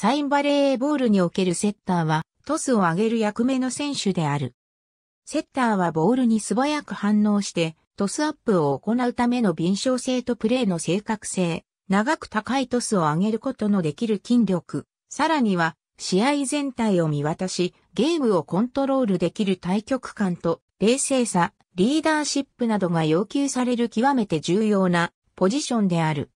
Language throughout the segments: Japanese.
サインバレーボールにおけるセッターは、トスを上げる役目の選手である。セッターはボールに素早く反応して、トスアップを行うための敏捷性とプレーの正確性、長く高いトスを上げることのできる筋力、さらには、試合全体を見渡し、ゲームをコントロールできる対局感と、冷静さ、リーダーシップなどが要求される極めて重要なポジションである。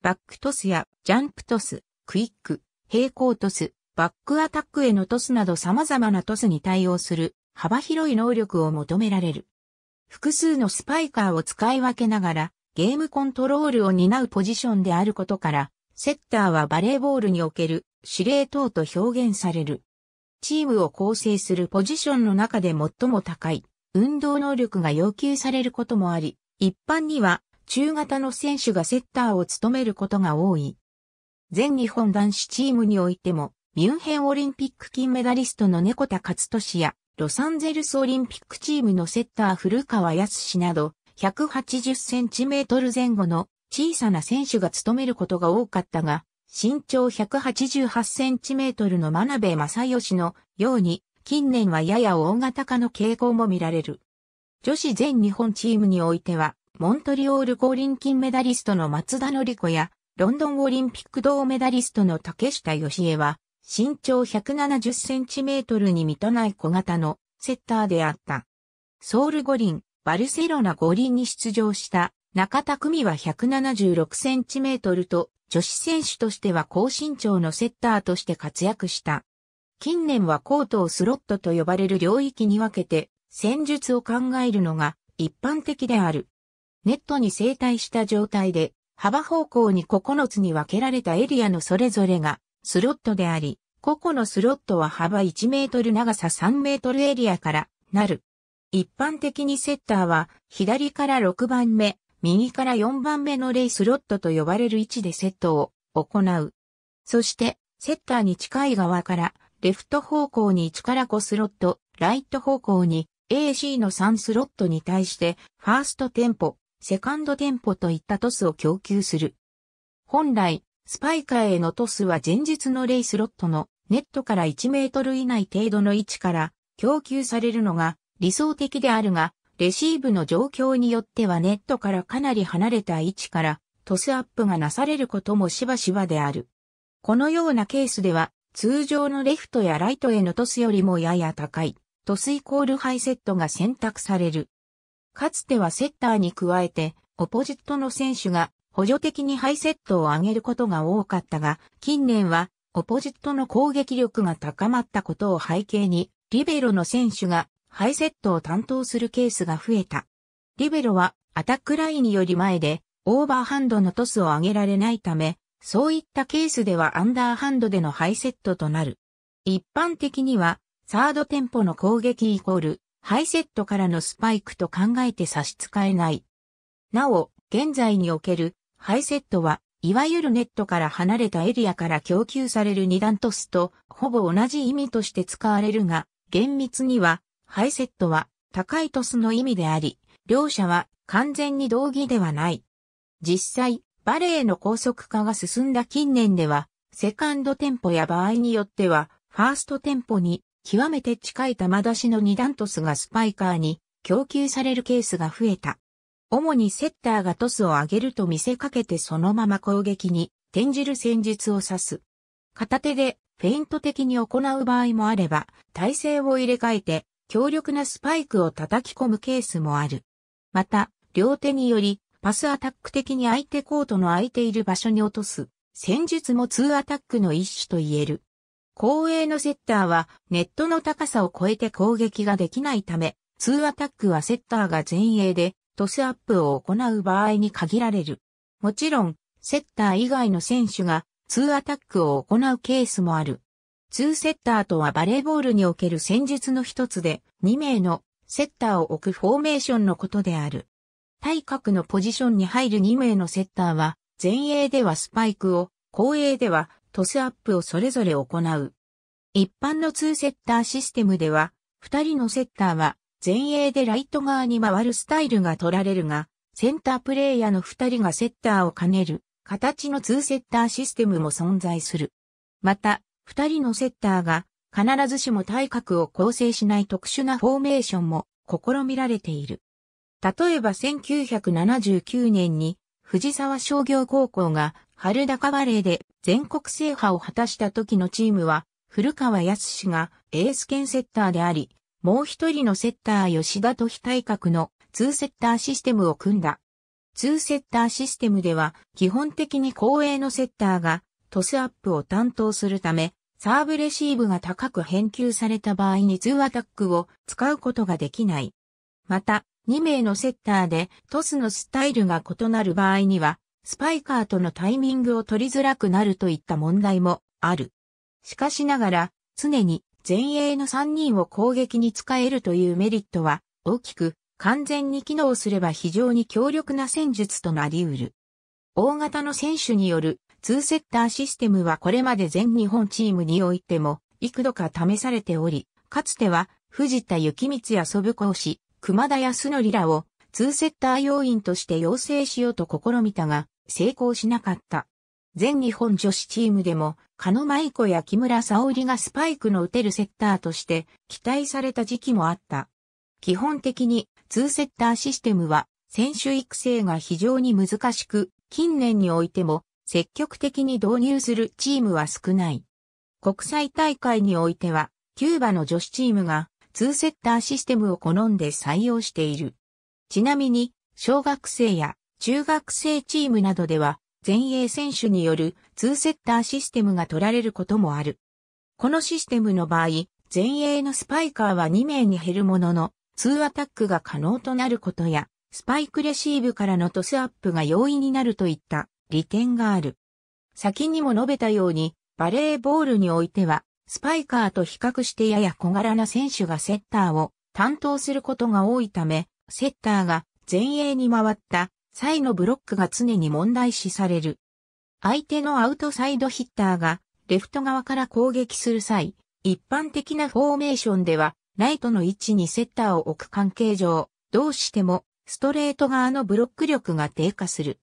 バックトスやジャンプトス、クイック、平行トス、バックアタックへのトスなど様々なトスに対応する幅広い能力を求められる。複数のスパイカーを使い分けながらゲームコントロールを担うポジションであることから、セッターはバレーボールにおける司令塔と表現される。チームを構成するポジションの中で最も高い運動能力が要求されることもあり、一般には中型の選手がセッターを務めることが多い。全日本男子チームにおいても、ミュンヘンオリンピック金メダリストの猫田勝利や、ロサンゼルスオリンピックチームのセッター古川康など、180センチメートル前後の小さな選手が務めることが多かったが、身長188センチメートルの真鍋正義のように、近年はやや大型化の傾向も見られる。女子全日本チームにおいては、モントリオール五輪金メダリストの松田のり子や、ロンドンオリンピック銅メダリストの竹下義恵は、身長170センチメートルに満たない小型のセッターであった。ソウル五輪、バルセロナ五輪に出場した中田組は176センチメートルと女子選手としては高身長のセッターとして活躍した。近年はコートをスロットと呼ばれる領域に分けて戦術を考えるのが一般的である。ネットに生対した状態で幅方向に9つに分けられたエリアのそれぞれがスロットであり、個々のスロットは幅1メートル長さ3メートルエリアからなる。一般的にセッターは左から6番目、右から4番目のレイスロットと呼ばれる位置でセットを行う。そしてセッターに近い側からレフト方向に1から5スロット、ライト方向に AC の3スロットに対してファーストテンポ、セカンド店舗といったトスを供給する。本来、スパイカーへのトスは前日のレイスロットのネットから1メートル以内程度の位置から供給されるのが理想的であるが、レシーブの状況によってはネットからかなり離れた位置からトスアップがなされることもしばしばである。このようなケースでは通常のレフトやライトへのトスよりもやや高いトスイコールハイセットが選択される。かつてはセッターに加えて、オポジットの選手が補助的にハイセットを上げることが多かったが、近年はオポジットの攻撃力が高まったことを背景に、リベロの選手がハイセットを担当するケースが増えた。リベロはアタックラインより前でオーバーハンドのトスを上げられないため、そういったケースではアンダーハンドでのハイセットとなる。一般的には、サードテンポの攻撃イコール、ハイセットからのスパイクと考えて差し支えない。なお、現在におけるハイセットは、いわゆるネットから離れたエリアから供給される二段トスとほぼ同じ意味として使われるが、厳密には、ハイセットは高いトスの意味であり、両者は完全に同義ではない。実際、バレエの高速化が進んだ近年では、セカンドテンポや場合によっては、ファーストテンポに極めて近い球出しの2段トスがスパイカーに供給されるケースが増えた。主にセッターがトスを上げると見せかけてそのまま攻撃に転じる戦術を指す。片手でフェイント的に行う場合もあれば、体勢を入れ替えて強力なスパイクを叩き込むケースもある。また、両手によりパスアタック的に相手コートの空いている場所に落とす戦術も2アタックの一種と言える。後衛のセッターはネットの高さを超えて攻撃ができないため、2アタックはセッターが前衛でトスアップを行う場合に限られる。もちろん、セッター以外の選手が2アタックを行うケースもある。2セッターとはバレーボールにおける戦術の一つで、2名のセッターを置くフォーメーションのことである。対角のポジションに入る2名のセッターは、前衛ではスパイクを、後衛ではトスアップをそれぞれ行う。一般の2セッターシステムでは、2人のセッターは前衛でライト側に回るスタイルが取られるが、センタープレイヤーの2人がセッターを兼ねる形の2セッターシステムも存在する。また、2人のセッターが必ずしも体格を構成しない特殊なフォーメーションも試みられている。例えば1979年に藤沢商業高校が春高バレーで全国制覇を果たした時のチームは、古川康がエース兼セッターであり、もう一人のセッター吉田と非対角の2セッターシステムを組んだ。2セッターシステムでは、基本的に後衛のセッターがトスアップを担当するため、サーブレシーブが高く返球された場合に2アタックを使うことができない。また、2名のセッターでトスのスタイルが異なる場合には、スパイカーとのタイミングを取りづらくなるといった問題もある。しかしながら、常に前衛の3人を攻撃に使えるというメリットは大きく完全に機能すれば非常に強力な戦術となり得る。大型の選手による2セッターシステムはこれまで全日本チームにおいても幾度か試されており、かつては藤田幸光や祖父講師、熊田康則らを2セッター要員として要請しようと試みたが、成功しなかった。全日本女子チームでも、ノ野舞子や木村沙織がスパイクの打てるセッターとして期待された時期もあった。基本的に2セッターシステムは選手育成が非常に難しく、近年においても積極的に導入するチームは少ない。国際大会においては、キューバの女子チームが2セッターシステムを好んで採用している。ちなみに、小学生や中学生チームなどでは、前衛選手による2セッターシステムが取られることもある。このシステムの場合、前衛のスパイカーは2名に減るものの、2アタックが可能となることや、スパイクレシーブからのトスアップが容易になるといった利点がある。先にも述べたように、バレーボールにおいては、スパイカーと比較してやや小柄な選手がセッターを担当することが多いため、セッターが前衛に回ったイのブロックが常に問題視される。相手のアウトサイドヒッターが、レフト側から攻撃する際、一般的なフォーメーションでは、ライトの位置にセッターを置く関係上、どうしても、ストレート側のブロック力が低下する。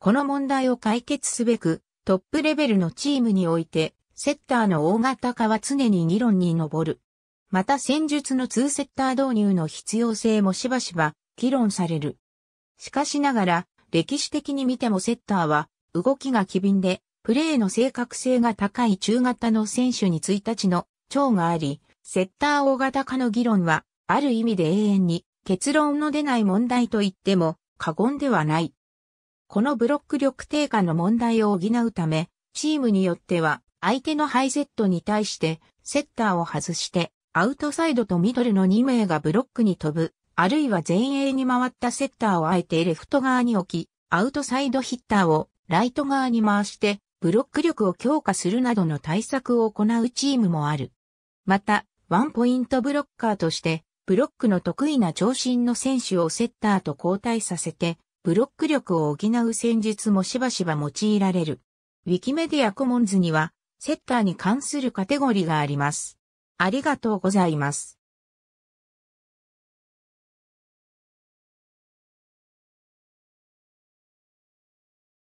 この問題を解決すべく、トップレベルのチームにおいて、セッターの大型化は常に議論に上る。また戦術の2セッター導入の必要性もしばしば議論される。しかしながら、歴史的に見てもセッターは、動きが機敏で、プレーの正確性が高い中型の選手に1日の長があり、セッター大型化の議論は、ある意味で永遠に結論の出ない問題と言っても過言ではない。このブロック力低下の問題を補うため、チームによっては相手のハイセットに対してセッターを外してアウトサイドとミドルの2名がブロックに飛ぶあるいは前衛に回ったセッターをあえてレフト側に置き、アウトサイドヒッターをライト側に回して、ブロック力を強化するなどの対策を行うチームもある。また、ワンポイントブロッカーとして、ブロックの得意な長身の選手をセッターと交代させて、ブロック力を補う戦術もしばしば用いられる。ウィキメディアコモンズには、セッターに関するカテゴリーがあります。ありがとうございます。